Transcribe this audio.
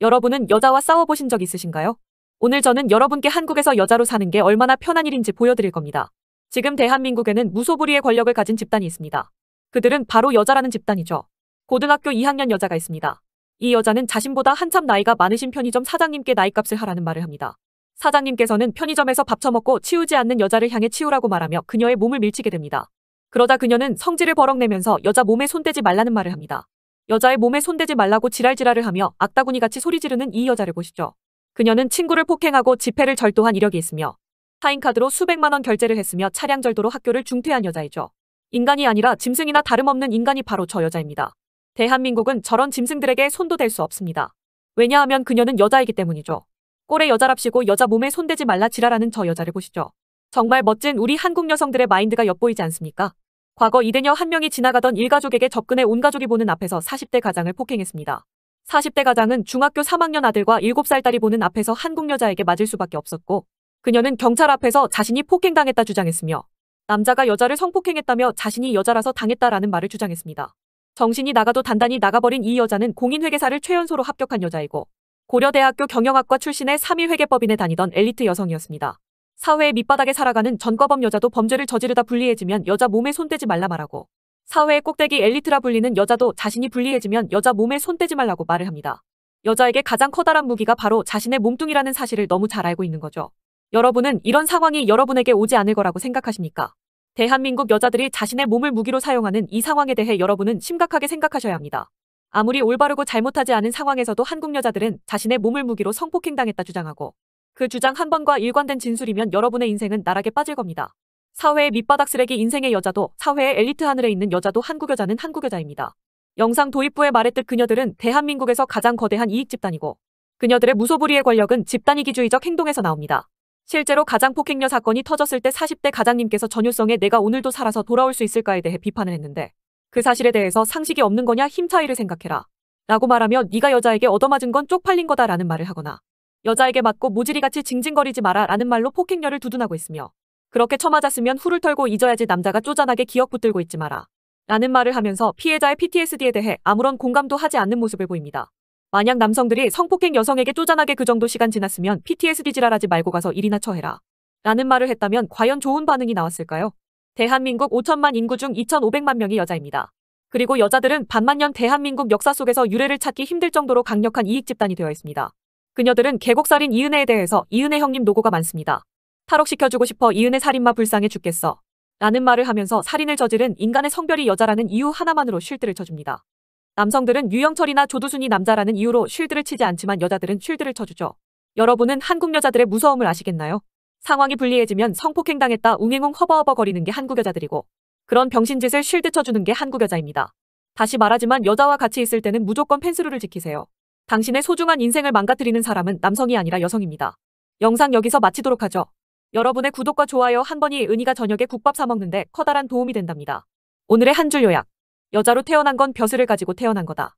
여러분은 여자와 싸워보신 적 있으신가요? 오늘 저는 여러분께 한국에서 여자로 사는 게 얼마나 편한 일인지 보여드릴 겁니다. 지금 대한민국에는 무소불위의 권력을 가진 집단이 있습니다. 그들은 바로 여자라는 집단이죠. 고등학교 2학년 여자가 있습니다. 이 여자는 자신보다 한참 나이가 많으신 편의점 사장님께 나이값을 하라는 말을 합니다. 사장님께서는 편의점에서 밥 처먹고 치우지 않는 여자를 향해 치우라고 말하며 그녀의 몸을 밀치게 됩니다. 그러자 그녀는 성질을 버럭내면서 여자 몸에 손대지 말라는 말을 합니다. 여자의 몸에 손대지 말라고 지랄지랄을 하며 악다구니같이 소리 지르는 이 여자를 보시죠. 그녀는 친구를 폭행하고 집회를 절도한 이력이 있으며 타인카드로 수백만 원 결제를 했으며 차량 절도로 학교를 중퇴한 여자이죠. 인간이 아니라 짐승이나 다름없는 인간이 바로 저 여자입니다. 대한민국은 저런 짐승들에게 손도 댈 수 없습니다. 왜냐하면 그녀는 여자이기 때문이죠. 꼴의 여자랍시고 여자 몸에 손대지 말라 지랄하는 저 여자를 보시죠. 정말 멋진 우리 한국 여성들의 마인드가 엿보이지 않습니까? 과거 이대녀 한 명이 지나가던 일가족에게 접근해 온 가족이 보는 앞에서 40대 가장을 폭행했습니다. 40대 가장은 중학교 3학년 아들과 7살 딸이 보는 앞에서 한국 여자에게 맞을 수밖에 없었고 그녀는 경찰 앞에서 자신이 폭행당했다 주장했으며 남자가 여자를 성폭행했다며 자신이 여자라서 당했다라는 말을 주장했습니다. 정신이 나가도 단단히 나가버린 이 여자는 공인회계사를 최연소로 합격한 여자이고 고려대학교 경영학과 출신의 3일 회계법인에 다니던 엘리트 여성이었습니다. 사회의 밑바닥에 살아가는 전과범 여자도 범죄를 저지르다 불리해지면 여자 몸에 손대지 말라 말하고 사회의 꼭대기 엘리트라 불리는 여자도 자신이 불리해지면 여자 몸에 손대지 말라고 말을 합니다. 여자에게 가장 커다란 무기가 바로 자신의 몸뚱이라는 사실을 너무 잘 알고 있는 거죠. 여러분은 이런 상황이 여러분에게 오지 않을 거라고 생각하십니까? 대한민국 여자들이 자신의 몸을 무기로 사용하는 이 상황에 대해 여러분은 심각하게 생각하셔야 합니다. 아무리 올바르고 잘못하지 않은 상황에서도 한국 여자들은 자신의 몸을 무기로 성폭행당했다 주장하고 그 주장 한 번과 일관된 진술이면 여러분의 인생은 나락에 빠질 겁니다. 사회의 밑바닥 쓰레기 인생의 여자도 사회의 엘리트 하늘에 있는 여자도 한국 여자는 한국 여자입니다. 영상 도입부에 말했듯 그녀들은 대한민국에서 가장 거대한 이익 집단이고 그녀들의 무소불위의 권력은 집단 이기주의적 행동에서 나옵니다. 실제로 가장 폭행녀 사건이 터졌을 때 40대 가장님께서 전유성에 내가 오늘도 살아서 돌아올 수 있을까에 대해 비판을 했는데 그 사실에 대해서 상식이 없는 거냐 힘 차이를 생각해라 라고 말하며 네가 여자에게 얻어맞은 건 쪽팔린 거다라는 말을 하거나 여자에게 맞고 모질이같이 징징거리지 마라 라는 말로 폭행녀를 두둔하고 있으며 그렇게 처맞았으면 후를 털고 잊어야지 남자가 쪼잔하게 기억 붙들고 있지 마라 라는 말을 하면서 피해자의 PTSD에 대해 아무런 공감도 하지 않는 모습을 보입니다. 만약 남성들이 성폭행 여성에게 쪼잔하게 그 정도 시간 지났으면 PTSD 지랄하지 말고 가서 일이나 처해라 라는 말을 했다면 과연 좋은 반응이 나왔을까요? 대한민국 5천만 인구 중 2,500만 명이 여자입니다. 그리고 여자들은 반만년 대한민국 역사 속에서 유래를 찾기 힘들 정도로 강력한 이익 집단이 되어 있습니다. 그녀들은 계곡살인 이은혜에 대해서 이은혜 형님 노고가 많습니다. 탈옥시켜주고 싶어 이은혜 살인마 불쌍해 죽겠어. 라는 말을 하면서 살인을 저지른 인간의 성별이 여자라는 이유 하나만으로 쉴드를 쳐줍니다. 남성들은 유영철이나 조두순이 남자라는 이유로 쉴드를 치지 않지만 여자들은 쉴드를 쳐주죠. 여러분은 한국 여자들의 무서움을 아시겠나요? 상황이 불리해지면 성폭행당했다 웅행웅 허버허버 거리는 게 한국 여자들이고 그런 병신짓을 쉴드 쳐주는 게 한국 여자입니다. 다시 말하지만 여자와 같이 있을 때는 무조건 펜스루를 지키세요. 당신의 소중한 인생을 망가뜨리는 사람은 남성이 아니라 여성입니다. 영상 여기서 마치도록 하죠. 여러분의 구독과 좋아요 한 번이 은희가 저녁에 국밥 사먹는데 커다란 도움이 된답니다. 오늘의 한 줄 요약. 여자로 태어난 건 벼슬을 가지고 태어난 거다.